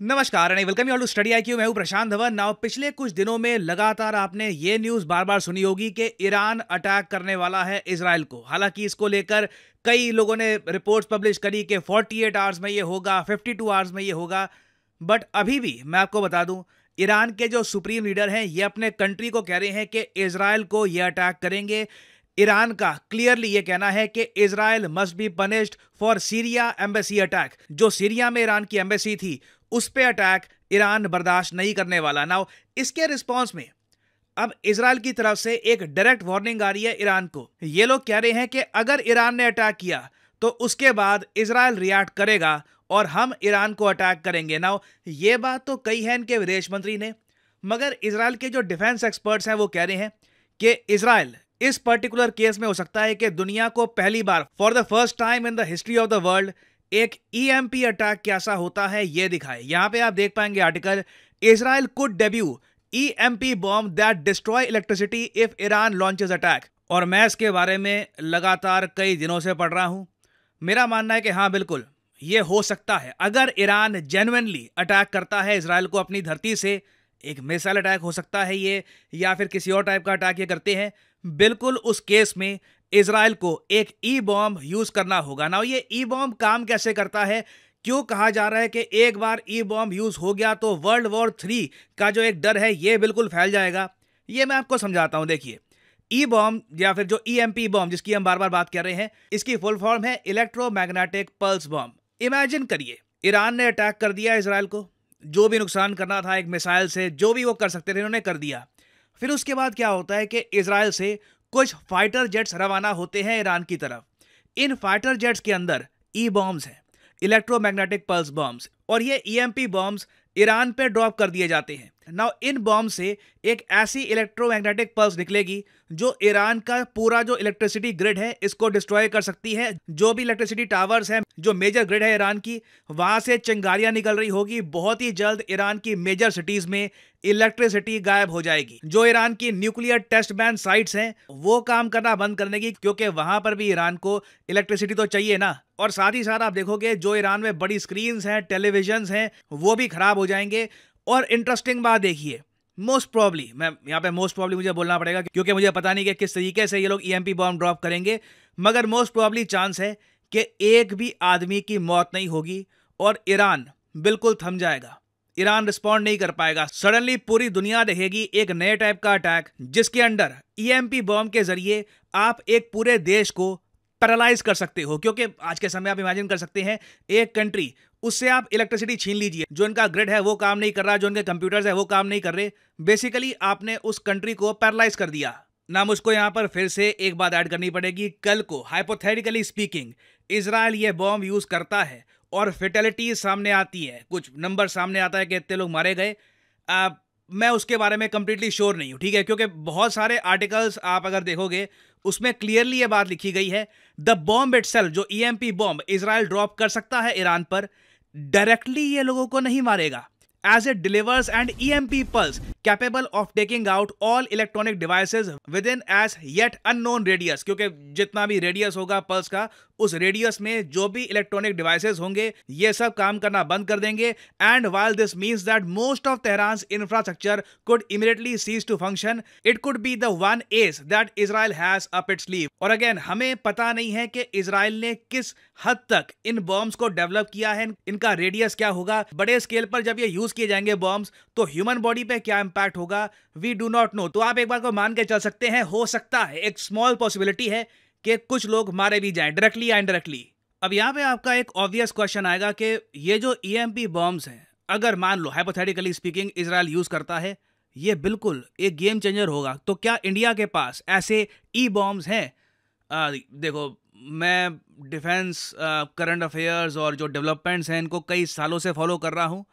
नमस्कार and welcome you to Study I Q मैं हूं प्रशांत धवन नाउ पिछले कुछ दिनों में लगातार आपने ये न्यूज़ बार बार सुनी होगी कि ईरान अटैक करने वाला है इसराइल को हालांकि इसको लेकर कई लोगों ने रिपोर्ट्स पब्लिश करी कि 48 आवर्स में ये होगा 52 आवर्स में ये होगा बट अभी भी मैं आपको बता दूं ईरान के जो सुप्रीम लीडर हैं ये अपने कंट्री को कह रहे हैं कि इसराइल को ये अटैक करेंगे ईरान का क्लियरली ये कहना है कि Israel must be punished for Syria embassy attack जो सीरिया में ईरान की एम्बेसी थी उस पर अटैक ईरान बर्दाश्त नहीं करने वाला ना इसके रिस्पॉन्स में अब इसराइल की तरफ से एक डायरेक्ट वार्निंग आ रही है ईरान को ये लोग कह रहे हैं कि अगर ईरान ने अटैक किया तो उसके बाद इसराइल रिएक्ट करेगा और हम ईरान को अटैक करेंगे ना ये बात तो कही है इनके विदेश मंत्री ने मगर इसराइल के जो डिफेंस एक्सपर्ट्स हैं वो कह रहे हैं कि इसराइल इस पर्टिकुलर केस में हो सकता है कि दुनिया को पहली बार for the first time in the history of the world एक ईएमपी e अटैक कैसा होता है यह दिखाए यहां पे आप देख पाएंगे article Israel could deploy EMP bomb that destroy electricity if Iran launches attack और मैं इसके बारे में लगातार कई दिनों से पढ़ रहा हूं मेरा मानना है कि हाँ बिल्कुल ये हो सकता है अगर ईरान जेनुनली अटैक करता है इसराइल को अपनी धरती से एक मिसाइल अटैक हो सकता है ये या फिर किसी और टाइप का अटैक ये करते हैं बिल्कुल उस केस में इसराइल को एक ई बॉम्ब यूज़ करना होगा ना ये ई बॉम्ब काम कैसे करता है क्यों कहा जा रहा है कि एक बार ई बॉम्ब यूज़ हो गया तो वर्ल्ड वॉर थ्री का जो एक डर है ये बिल्कुल फैल जाएगा ये मैं आपको समझाता हूं देखिए ई बॉम्ब या फिर जो ई एम पी बॉम्ब जिसकी हम बार बार बात कर रहे हैं इसकी फुल फॉर्म है इलेक्ट्रोमैग्नेटिक पल्स बॉम्ब इमेजिन करिए ईरान ने अटैक कर दिया इसराइल को जो भी नुकसान करना था एक मिसाइल से जो भी वो कर सकते थे उन्होंने कर दिया फिर उसके बाद क्या होता है कि इसराइल से कुछ फाइटर जेट्स रवाना होते हैं ईरान की तरफ इन फाइटर जेट्स के अंदर ई e बॉम्ब्स हैं इलेक्ट्रोमैग्नेटिक पल्स बॉम्ब्स और ये पी e बॉम्ब्स ईरान पर ड्रॉप कर दिए जाते हैं नाउ इन बॉम्ब से एक ऐसी इलेक्ट्रोमैग्नेटिक पल्स निकलेगी जो ईरान का पूरा जो इलेक्ट्रिसिटी ग्रिड है इसको डिस्ट्रॉय कर सकती है जो भी इलेक्ट्रिसिटी टावर्स हैं जो मेजर ग्रिड है ईरान की वहां से चिंगारियां निकल रही होगी बहुत ही जल्द ईरान की मेजर सिटीज़ में इलेक्ट्रिसिटी गायब हो जाएगी जो ईरान की न्यूक्लियर टेस्ट बैन साइट्स हैं वो काम करना बंद करने की क्योंकि वहां पर भी ईरान को इलेक्ट्रिसिटी तो चाहिए ना और साथ ही साथ आप देखोगे जो ईरान में बड़ी स्क्रीन्स हैं टेलीविजन हैं वो भी खराब हो जाएंगे और इंटरेस्टिंग बात देखिए मोस्ट प्रॉब्ली मैं यहाँ पे मोस्ट प्रॉब्ली मुझे बोलना पड़ेगा क्योंकि मुझे पता नहीं कि किस तरीके से ये लोग E M P bomb drop करेंगे मगर मोस्ट प्रॉब्ली चांस है कि एक भी आदमी की मौत नहीं होगी और ईरान बिल्कुल थम जाएगा ईरान रिस्पॉन्ड नहीं कर पाएगा सडनली पूरी दुनिया देखेगी एक नए टाइप का अटैक जिसके under E M P bomb के जरिए आप एक पूरे देश को पैरालाइज कर सकते हो क्योंकि आज के समय आप इमेजिन कर सकते हैं एक कंट्री उससे आप इलेक्ट्रिसिटी छीन लीजिए जो इनका ग्रिड है वो काम नहीं कर रहा जो इनके कंप्यूटर्स है वो काम नहीं कर रहे बेसिकली आपने उस कंट्री को पैरालाइज कर दिया ना मुझको यहां पर फिर से एक बात ऐड करनी पड़ेगी कल को हाइपोथेटिकली स्पीकिंग इसराइल ये बॉम्ब यूज़ करता है और फेटेलिटी सामने आती है कुछ नंबर सामने आता है कि इतने लोग मारे गए आप मैं उसके बारे में कंप्लीटली श्योर नहीं हूँ ठीक है क्योंकि बहुत सारे आर्टिकल्स आप अगर देखोगे उसमें क्लियरली ये बात लिखी गई है द बॉम्ब इट जो E M P bomb Israel drop कर सकता है ईरान पर डायरेक्टली ये लोगों को नहीं मारेगा as and E M P pulse capable of taking out all electronic devices within as yet unknown radius क्योंकि जितना भी रेडियस होगा पल्स का उस रेडियस में जो भी इलेक्ट्रॉनिक डिवाइसेस होंगे ये सब काम करना बंद कर देंगे and while this means that most of Tehran infrastructure could immediately cease to function it could be the ones that Israel has up its sleeve और अगेन हमें पता नहीं है कि इसराइल ने किस हद तक इन बॉम्ब्स को डेवलप किया है इनका रेडियस क्या होगा बड़े स्केल पर जब ये यूज किए जाएंगे बॉम्ब्स तो ह्यूमन बॉडी पे क्या इंपैक्ट होगा वी डू नॉट नो तो आप एक बार को मान के चल सकते हैं हो सकता है एक स्मॉल पॉसिबिलिटी है कि कुछ लोग मारे भी जाएं डायरेक्टली या इनडायरेक्टली अब यहाँ पे आपका एक ऑब्वियस क्वेश्चन आएगा कि ये जो ई एम बॉम्ब्स हैं अगर मान लो हाइपोथेटिकली स्पीकिंग इसराइल यूज़ करता है ये बिल्कुल एक गेम चेंजर होगा तो क्या इंडिया के पास ऐसे ई बॉम्ब्स हैं देखो मैं डिफेंस करंट अफेयर्स और जो डेवलपमेंट्स हैं इनको कई सालों से फॉलो कर रहा हूँ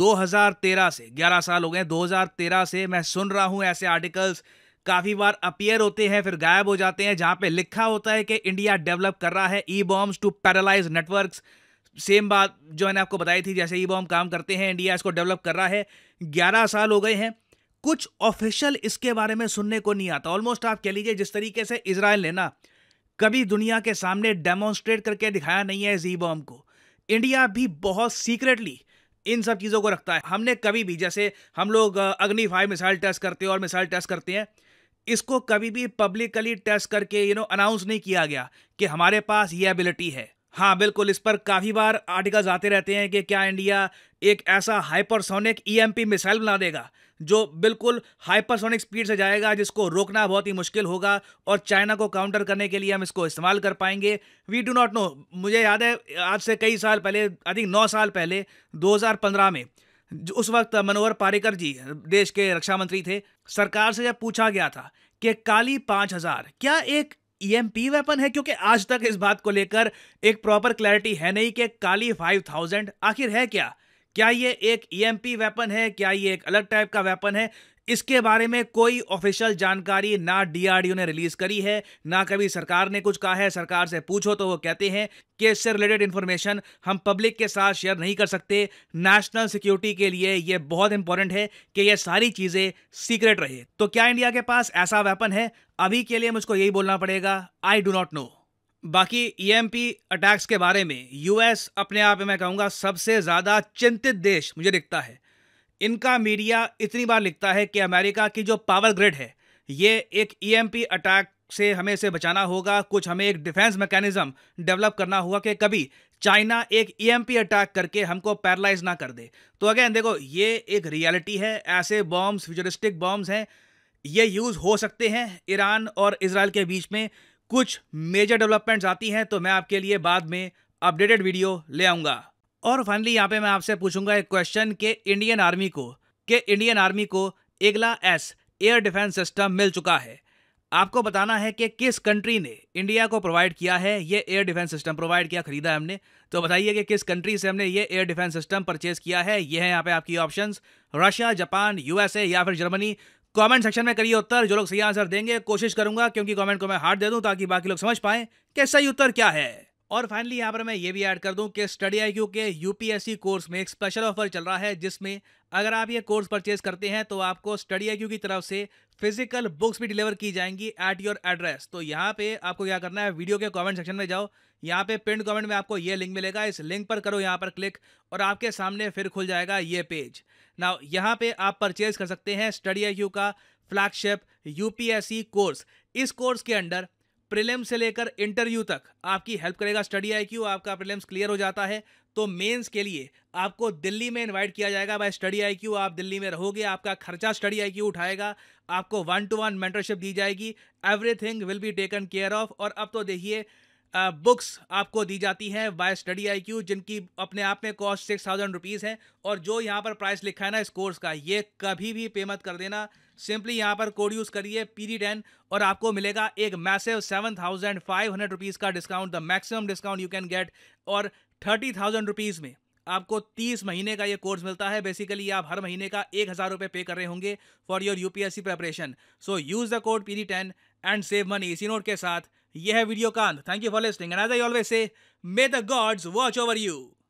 2013 से 11 साल हो गए 2013 से मैं सुन रहा हूँ ऐसे आर्टिकल्स काफ़ी बार अपियर होते हैं फिर गायब हो जाते हैं जहाँ पे लिखा होता है कि इंडिया डेवलप कर रहा है E bombs to paralyse networks same बात जो मैंने आपको बताई थी जैसे ई बॉम्ब काम करते हैं इंडिया इसको डेवलप कर रहा है ग्यारह साल हो गए हैं कुछ ऑफिशियल इसके बारे में सुनने को नहीं आता ऑलमोस्ट आप कह लीजिए जिस तरीके से इसराइल ने ना कभी दुनिया के सामने डेमोन्स्ट्रेट करके दिखाया नहीं है जी बॉम्ब को इंडिया भी बहुत सीक्रेटली इन सब चीज़ों को रखता है हमने कभी भी जैसे हम लोग अग्नि फाइव मिसाइल टेस्ट करते हैं और मिसाइल टेस्ट करते हैं इसको कभी भी पब्लिकली टेस्ट करके यू नो अनाउंस नहीं किया गया कि हमारे पास ये एबिलिटी है हाँ बिल्कुल इस पर काफ़ी बार आर्टिकल्स आते रहते हैं कि क्या इंडिया एक ऐसा हाइपरसोनिक ईएमपी मिसाइल बना देगा जो बिल्कुल हाइपरसोनिक स्पीड से जाएगा जिसको रोकना बहुत ही मुश्किल होगा और चाइना को काउंटर करने के लिए हम इसको इस्तेमाल कर पाएंगे वी डू नॉट नो मुझे याद है आज से कई साल पहले आई थिंक नौ साल पहले 2015 में जो उस वक्त मनोहर पारिकर जी देश के रक्षा मंत्री थे सरकार से जब पूछा गया था कि काली पांच हजार क्या एक ई e वेपन है क्योंकि आज तक इस बात को लेकर एक प्रॉपर क्लैरिटी है नहीं कि काली फाइव थाउजेंड आखिर है क्या क्या ये एक ई e वेपन है क्या ये एक अलग टाइप का वेपन है इसके बारे में कोई ऑफिशियल जानकारी ना डीआरडीओ ने रिलीज करी है ना कभी सरकार ने कुछ कहा है सरकार से पूछो तो वो कहते हैं कि इससे रिलेटेड इन्फॉर्मेशन हम पब्लिक के साथ शेयर नहीं कर सकते नेशनल सिक्योरिटी के लिए ये बहुत इंपॉर्टेंट है कि ये सारी चीज़ें सीक्रेट रहे तो क्या इंडिया के पास ऐसा वेपन है अभी के लिए मुझको यही बोलना पड़ेगा आई डू नॉट नो बाकी पी e अटैक्स के बारे में यूएस अपने आप में मैं कहूँगा सबसे ज़्यादा चिंतित देश मुझे दिखता है इनका मीडिया इतनी बार लिखता है कि अमेरिका की जो पावर ग्रिड है ये एक ईएमपी e अटैक से हमें इसे बचाना होगा कुछ हमें एक डिफेंस मैकेनिज्म डेवलप करना होगा कि कभी चाइना एक ईएमपी e अटैक करके हमको पैरलाइज ना कर दे तो अगेन देखो ये एक रियलिटी है ऐसे बॉम्ब्स फ्यूचरिस्टिक बॉम्ब्स हैं ये यूज़ हो सकते हैं ईरान और इसराइल के बीच में कुछ मेजर डेवलपमेंट्स आती हैं तो मैं आपके लिए बाद में अपडेटेड वीडियो ले आऊँगा और फाइनली यहाँ पे मैं आपसे पूछूंगा एक क्वेश्चन के इंडियन आर्मी को कि इंडियन आर्मी को Igla S air defence system मिल चुका है आपको बताना है कि किस कंट्री ने इंडिया को प्रोवाइड किया है ये एयर डिफेंस सिस्टम प्रोवाइड किया खरीदा है हमने तो बताइए कि किस कंट्री से हमने ये एयर डिफेंस सिस्टम परचेज किया है ये है यहाँ पे आपकी ऑप्शन रशिया जापान यूएसए या फिर जर्मनी कमेंट सेक्शन में करिए उत्तर जो लोग सही आंसर देंगे कोशिश करूंगा क्योंकि कमेंट को मैं हार्ट दे दूं ताकि बाकी लोग समझ पाएं कि सही उत्तर क्या है और फाइनली यहाँ पर मैं ये भी ऐड कर दूं कि स्टडी आई के यूपीएससी कोर्स में एक स्पेशल ऑफर चल रहा है जिसमें अगर आप ये कोर्स परचेज करते हैं तो आपको स्टडी आई की तरफ से फिजिकल बुक्स भी डिलीवर की जाएंगी एट योर एड्रेस तो यहाँ पे आपको क्या करना है वीडियो के कमेंट सेक्शन में जाओ यहाँ पे पिंड कमेंट में आपको ये लिंक मिलेगा इस लिंक पर करो यहाँ पर क्लिक और आपके सामने फिर खुल जाएगा ये पेज ना यहाँ पे आप परचेज कर सकते हैं स्टडी आई का फ्लैगशिप यूपीएससी कोर्स इस कोर्स के अंडर प्रीलिम्स से लेकर इंटरव्यू तक आपकी हेल्प करेगा स्टडी आई क्यू आपका प्रीलिम्स क्लियर हो जाता है तो मेंस के लिए आपको दिल्ली में इनवाइट किया जाएगा बाय स्टडी आई क्यू आप दिल्ली में रहोगे आपका खर्चा स्टडी आई क्यू उठाएगा आपको वन टू वन मेंटरशिप दी जाएगी everything will be taken care of और अब तो देखिए बुक्स आपको दी जाती है बाय स्टडी आई क्यू जिनकी अपने आप में कॉस्ट सिक्स थाउजेंड रुपीज़ है और जो यहाँ पर प्राइस लिखा है ना इस कोर्स का ये कभी भी पेमेंट कर देना सिंपली यहाँ पर कोड यूज़ करिए पी टेन और आपको मिलेगा एक massive seven thousand five hundred rupees का discount the maximum discount you can get और थर्टी थाउजेंड रुपीज़ में आपको तीस महीने का ये कोर्स मिलता है बेसिकली आप हर महीने का एक हज़ार रुपये पे कर रहे होंगे for your U P S C preparation so use the code P ten and save money इसी नोट के साथ यह है वीडियो कांत thank you for listening and as I always say may the gods watch over you